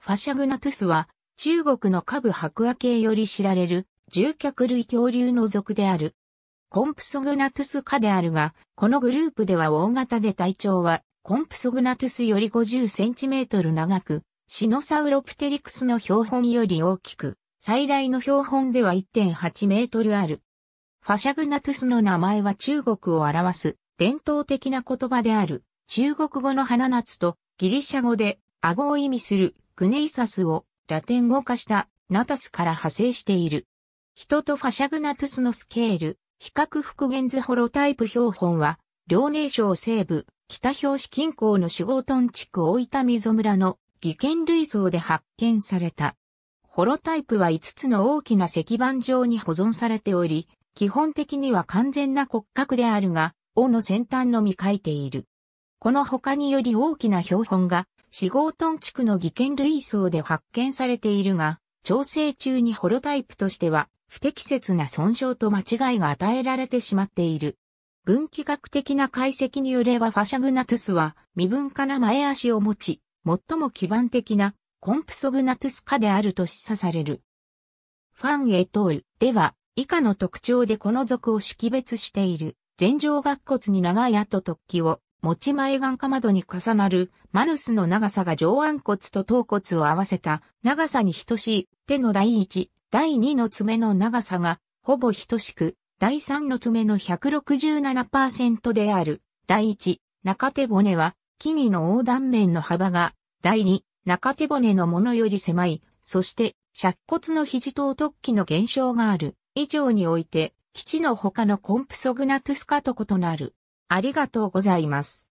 ファシャグナトゥスは、中国の下部白亜系より知られる、獣脚類恐竜の属である。コンプソグナトゥス科であるが、このグループでは大型で体長は、コンプソグナトゥスより50センチメートル長く、シノサウロプテリクスの標本より大きく、最大の標本では1.8メートルある。ファシャグナトゥスの名前は中国を表す伝統的な言葉である中国語の花夏とギリシャ語で顎を意味するクネイサスをラテン語化したナタスから派生している。人とファシャグナトゥスのスケール、比較復元図ホロタイプ標本は、遼寧省西部、北表紙近郊の守護トン地区大分溝村の技研類像で発見された。ホロタイプは5つの大きな石板上に保存されており、基本的には完全な骨格であるが、尾の先端のみ書いている。この他により大きな標本が四号トン地区の技研類層で発見されているが、調整中にホロタイプとしては不適切な損傷と間違いが与えられてしまっている。分岐学的な解析によればファシャグナトゥスは未分化な前足を持ち、最も基盤的なコンプソグナトゥス化であると示唆される。ファンエトールでは以下の特徴でこの属を識別している。前上顎骨に長い跡突起を、持ち前眼か窓に重なるマヌスの長さが上腕骨と頭骨を合わせた長さに等しい手の第1、第2の爪の長さがほぼ等しく、第3の爪の167%である。第1、中手骨は、木々の横断面の幅が、第2、中手骨のものより狭い。そして、尺骨の肘と突起の減少がある。以上において、基地の他のコンプソグナトゥスカと異なる。ありがとうございます。